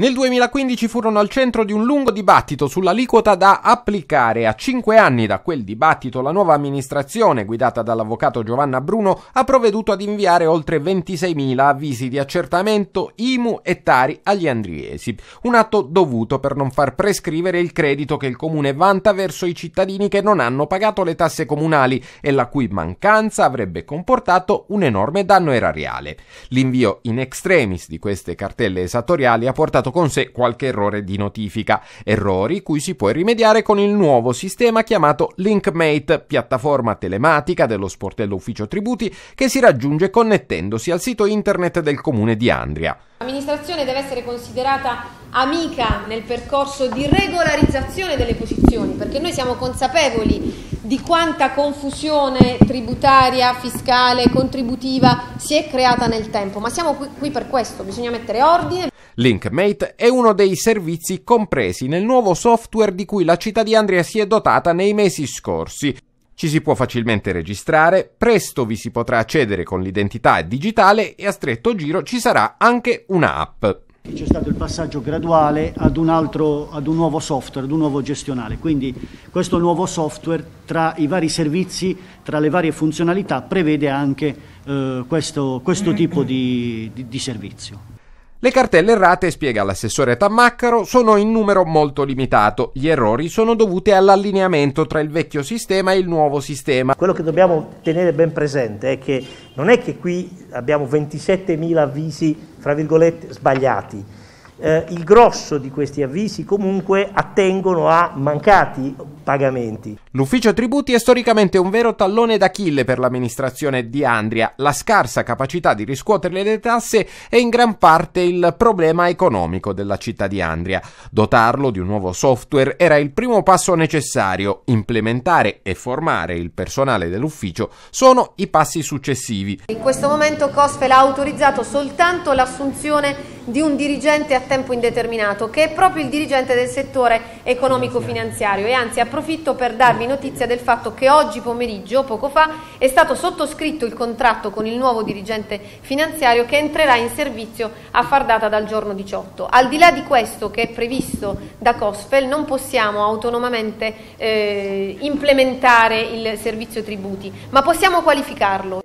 Nel 2015 furono al centro di un lungo dibattito sull'aliquota da applicare. A cinque anni da quel dibattito la nuova amministrazione, guidata dall'avvocato Giovanna Bruno, ha provveduto ad inviare oltre 26.000 avvisi di accertamento IMU e Tari agli andriesi. Un atto dovuto per non far prescrivere il credito che il comune vanta verso i cittadini che non hanno pagato le tasse comunali e la cui mancanza avrebbe comportato un enorme danno erariale. L'invio in extremis di queste cartelle esattoriali ha portato portato con sé qualche errore di notifica, errori cui si può rimediare con il nuovo sistema chiamato LinkMate, piattaforma telematica dello sportello ufficio tributi che si raggiunge connettendosi al sito internet del comune di Andria. L'amministrazione deve essere considerata amica nel percorso di regolarizzazione delle posizioni, perché noi siamo consapevoli di quanta confusione tributaria, fiscale, contributiva si è creata nel tempo, ma siamo qui, per questo, bisogna mettere ordine. Linkmate è uno dei servizi compresi nel nuovo software di cui la città di Andria si è dotata nei mesi scorsi. Ci si può facilmente registrare, presto vi si potrà accedere con l'identità digitale e a stretto giro ci sarà anche un'app. C'è stato il passaggio graduale ad un, altro, ad un nuovo software, ad un nuovo gestionale, quindi questo nuovo software tra i vari servizi, tra le varie funzionalità prevede anche eh, questo, questo, tipo di, di, di servizio. Le cartelle errate, spiega l'assessore Tammaccaro, sono in numero molto limitato. Gli errori sono dovuti all'allineamento tra il vecchio sistema e il nuovo sistema. Quello che dobbiamo tenere ben presente è che non è che qui abbiamo 27.000 avvisi, fra virgolette, sbagliati eh, il grosso di questi avvisi comunque attengono a mancati pagamenti. L'ufficio tributi è storicamente un vero tallone d'Achille per l'amministrazione di Andria. La scarsa capacità di riscuotere le tasse è in gran parte il problema economico della città di Andria. Dotarlo di un nuovo software era il primo passo necessario. Implementare e formare il personale dell'ufficio sono i passi successivi. In questo momento Cospel ha autorizzato soltanto l'assunzione di un dirigente a tempo indeterminato, che è proprio il dirigente del settore economico-finanziario e anzi approfitto per darvi notizia del fatto che oggi pomeriggio, poco fa, è stato sottoscritto il contratto con il nuovo dirigente finanziario che entrerà in servizio a far data dal giorno 18. Al di là di questo che è previsto da Cosfel, non possiamo autonomamente eh, implementare il servizio tributi, ma possiamo qualificarlo.